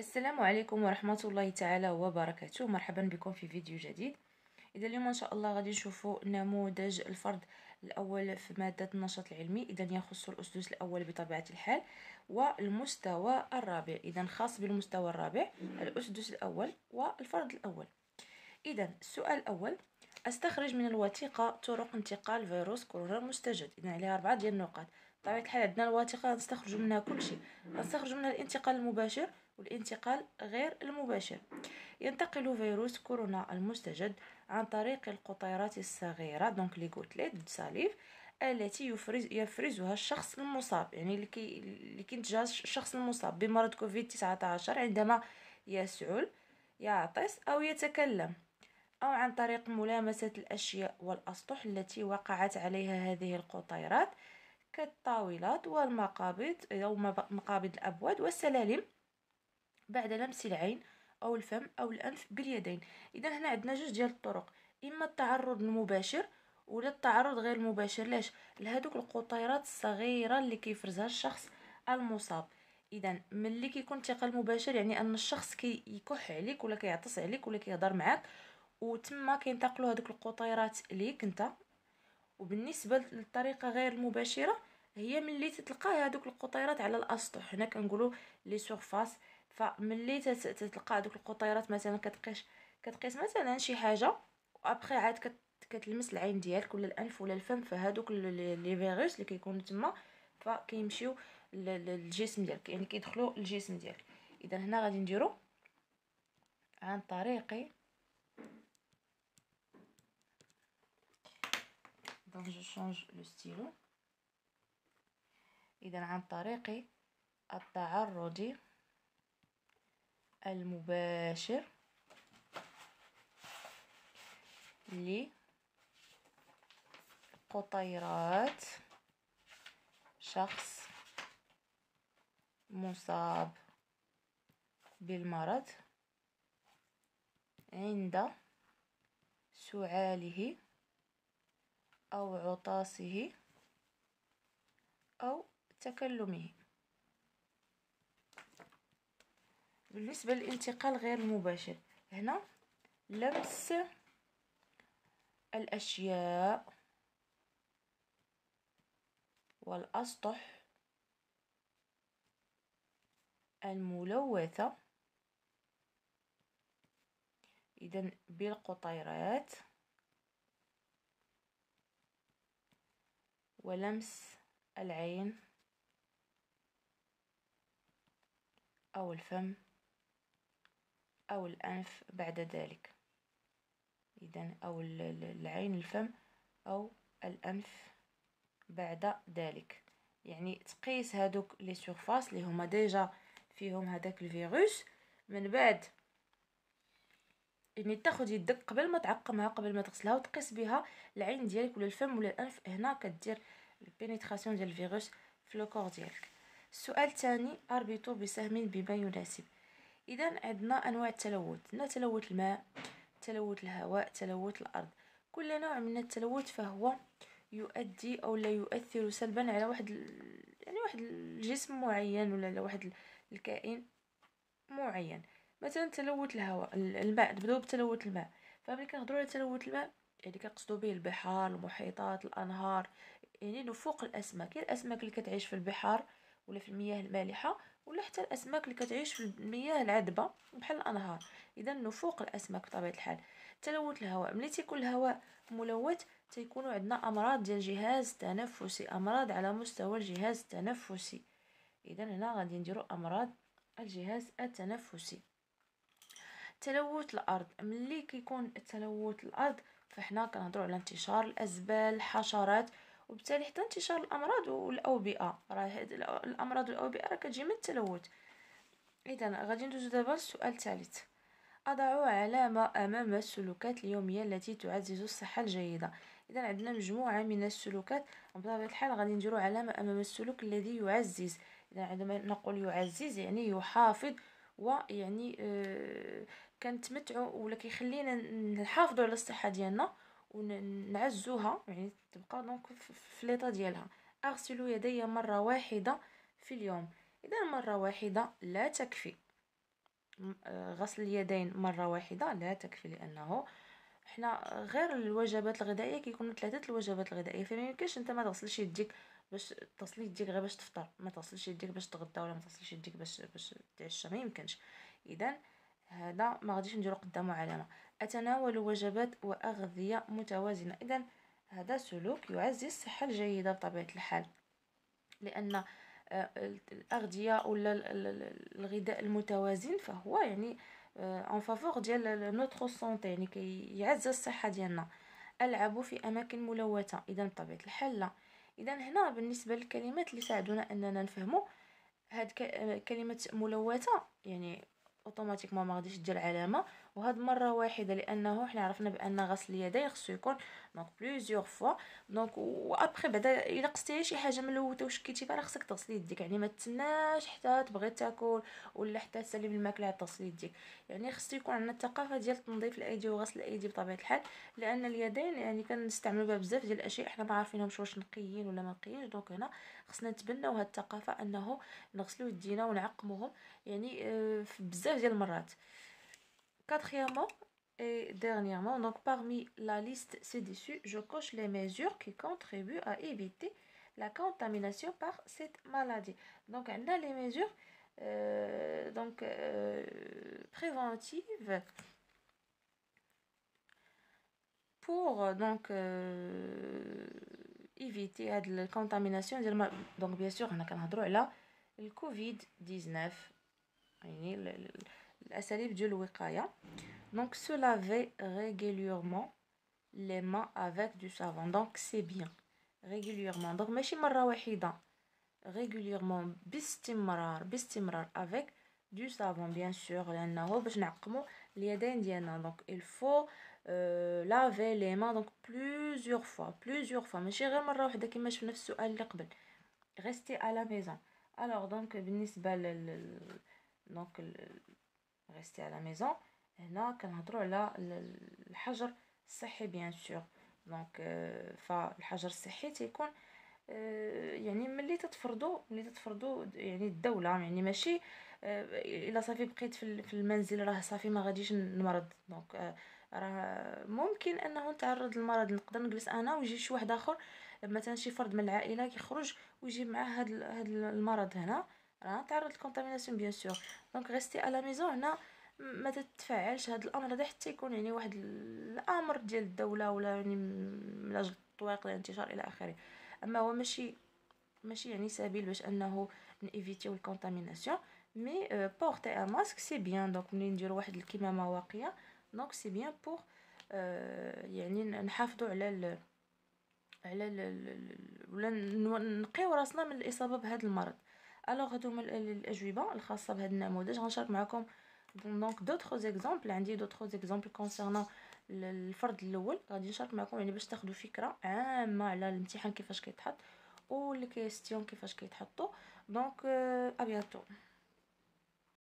السلام عليكم ورحمة الله تعالى وبركاته مرحبا بكم في فيديو جديد إذا اليوم إن شاء الله غادي نشوفوا نموذج الفرد الأول في مادة النشاط العلمي إذا يخص الأسدس الأول بطبيعة الحال والمستوى الرابع إذا خاص بالمستوى الرابع الأسدس الأول والفرد الأول إذا السؤال الأول استخرج من الوثيقة طرق انتقال فيروس كورونا المستجد إذا عليها أربعة ديال النقاط بطبيعة الحال عندنا الوثيقة نستخرج منها كل شيء نستخرج منها الانتقال المباشر والانتقال غير المباشر ينتقل فيروس كورونا المستجد عن طريق القطيرات الصغيرة دونك لي غوتليت ساليف التي يفرز يفرزها الشخص المصاب يعني اللي كي اللي كينتجها الشخص المصاب بمرض كوفيد 19 عندما يسعل يعطس أو يتكلم أو عن طريق ملامسة الأشياء والأسطح التي وقعت عليها هذه القطيرات كالطاولات والمقابض أو مقابض الأبواب والسلالم بعد لمس العين أو الفم أو الأنف باليدين إذا هنا عندنا جوج ديال الطرق إما التعرض المباشر ولا التعرض غير المباشر لاش لهذوك القطيرات الصغيرة اللي كيفرزها الشخص المصاب اذا ملي كيكون الثقه المباشر يعني ان الشخص كيكح كي عليك ولا كيعطس عليك ولا كيهضر معاك وتما كينتقلوا هذوك القطيرات ليك انت وبالنسبه للطريقه غير المباشره هي ملي تتلقى هذوك القطيرات على الاسطح هنا كنقولوا لي سورفاس فملي تتلقى دوك القطيرات مثلا كتقيس كتقيس مثلا شي حاجه وابخي عاد كتلمس العين ديالك ولا الانف ولا الفم فهادوك لي فيروس اللي كيكونوا تما فكيمشيو للجسم ديالك يعني كيدخلوا للجسم ديالك اذا هنا غادي نديرو عن طريق دونك جو شونج لو ستيلو اذا عن طريق التعرض المباشر لقطيرات شخص مصاب بالمرض عند سعاله أو عطاسه أو تكلمه بالنسبه للانتقال غير المباشر هنا لمس الاشياء والاسطح الملوثه اذا بالقطيرات ولمس العين او الفم أو الأنف بعد ذلك إذا أو العين الفم أو الأنف بعد ذلك يعني تقيس هادوك لي سيرفاس اللي هما ديجا فيهم هذاك الفيروس من بعد يعني تاخد يدك قبل ما تعقمها قبل ما تغسلها وتقيس بها العين ديالك ولا الفم ولا الانف هنا كدير البينيتراسيون ديال الفيروس في لو ديالك السؤال الثاني اربطوا بسهم بما يناسب اذا عندنا انواع التلوث عندنا تلوث الماء تلوث الهواء تلوث الارض كل نوع من التلوث فهو يؤدي او لا يؤثر سلبا على واحد يعني واحد الجسم معين ولا على واحد الكائن معين مثلا تلوث الهواء الماء نبداو بتلوث الماء فملي كنهضروا على تلوث الماء يعني كنقصدوا به البحار المحيطات الانهار يعني نفوق الاسماك هي الاسماك اللي كتعيش في البحار ولا في المياه المالحه ولا حتى الاسماك اللي كتعيش في المياه العذبه بحال الانهار اذا نفوق الاسماك بطبيعه الحال تلوث الهواء ملي تيكون الهواء ملوث تيكون عندنا امراض ديال الجهاز التنفسي امراض على مستوى الجهاز التنفسي اذا هنا غادي نديرو امراض الجهاز التنفسي تلوث الارض ملي كيكون تلوث الارض فحنا كنهضروا على انتشار الازبال الحشرات وبالتالي حتى انتشار الامراض والاوبئه راه هاد الامراض والاوبئه راه كتجي من التلوث اذا غادي ندوزو دابا للسؤال الثالث اضع علامه امام السلوكات اليوميه التي تعزز الصحه الجيده اذا عندنا مجموعه من السلوكات بطبيعه الحال غادي نديرو علامه امام السلوك الذي يعزز اذا عندما نقول يعزز يعني يحافظ ويعني آه كنتمتعوا ولا كيخلينا نحافظوا على الصحه ديالنا ونعزوها يعني تبقى دونك في ليطا ديالها اغسل يدي مره واحده في اليوم اذا مره واحده لا تكفي آه، غسل اليدين مره واحده لا تكفي لانه حنا غير الوجبات الغذائيه كيكونوا ثلاثه الوجبات الغذائيه فما يمكنش انت ما تغسلش يديك باش تغسل يديك غير باش تفطر ما تغسلش يديك باش تغدا ولا ما تغسلش يديك باش باش تعشى ما يمكنش اذا هذا ما غاديش نديرو قدامه علامه أتناول وجبات وأغذية متوازنة إذا هذا سلوك يعزز الصحة الجيدة بطبيعة الحال لأن آه، الأغذية ولا الغذاء المتوازن فهو يعني اون آه، فافور ديال نوتخ سونتي يعني كيعزز الصحة ديالنا ألعب في أماكن ملوثة إذا بطبيعة الحال لا إذا هنا بالنسبة للكلمات اللي ساعدونا أننا نفهمو هاد آه، كلمة ملوثة يعني اوتوماتيكمون ما غاديش دير علامة وهاد مره واحده لانه حنا عرفنا بان غسل اليدين خصو يكون دونك بليزيوغ فوا دونك وابخي بعدا الا قصتي شي حاجه من الاول وشكيتي فيها خصك تغسلي يديك يعني ما تستناش حتى تبغي تاكل ولا حتى تسالي بالماكله تغسلي يديك يعني خصو يكون عندنا الثقافه ديال تنظيف الايدي وغسل الايدي بطبيعه الحال لان اليدين يعني كنستعملوا بها بزاف ديال الاشياء حنا ما عارفينهمش واش نقيين ولا ما نقيينش دونك هنا خصنا نتبناو هاد الثقافه انه نغسلو يدينا ونعقموهم يعني آه، بزاف ديال المرات Quatrièmement et dernièrement, donc parmi la liste ci-dessus, je coche les mesures qui contribuent à éviter la contamination par cette maladie. Donc on a les mesures euh, donc, euh, préventives pour donc euh, éviter la contamination donc bien sûr on a le covid 19 salive du Donc se laver régulièrement les mains avec du savon. Donc c'est bien. Régulièrement. Donc ماشي مرة Régulièrement باستمرار باستمرار avec du savon bien sûr oh, hein. Donc il faut euh, laver les mains donc plusieurs fois plusieurs fois mais غير مرة Restez à la maison. Alors donc donc ريستي على ميزون هنا كنهضروا على الحجر الصحي بيان سور دونك فالحجر الصحي تيكون يعني ملي تتفرضوا ملي تتفرضوا يعني الدوله يعني ماشي الا صافي بقيت في المنزل راه صافي ما غاديش نمرض دونك راه ممكن انه نتعرض للمرض نقدر نجلس انا ويجي شي واحد اخر مثلا شي فرد من العائله كيخرج ويجي معاه هاد هاد المرض هنا راه تعرض للكونتاميناسيون بيان سور دونك ريستي على ميزون هنا ما تتفعلش هذا الامر هذا حتى يكون يعني واحد الامر ديال الدوله ولا يعني من اجل التطويق الانتشار الى اخره اما هو ماشي ماشي يعني سبيل باش انه نيفيتيو الكونتاميناسيون مي بورتي ان ماسك سي بيان دونك ملي نديرو واحد الكمامه واقيه دونك سي بيان بور يعني نحافظوا على ال على ولا نقيو راسنا من الاصابه بهذا المرض الوغ هادو الاجوبه الخاصه بهذا النموذج غنشارك معكم دونك دوطخ زيكزومبل عندي دوطخ اكزامبل كونسيرنون الفرد الاول غادي نشارك معكم يعني باش تاخذوا فكره عامه على الامتحان كيفاش كيتحط لي كيستيون كيفاش كيتحطوا دونك ابياتو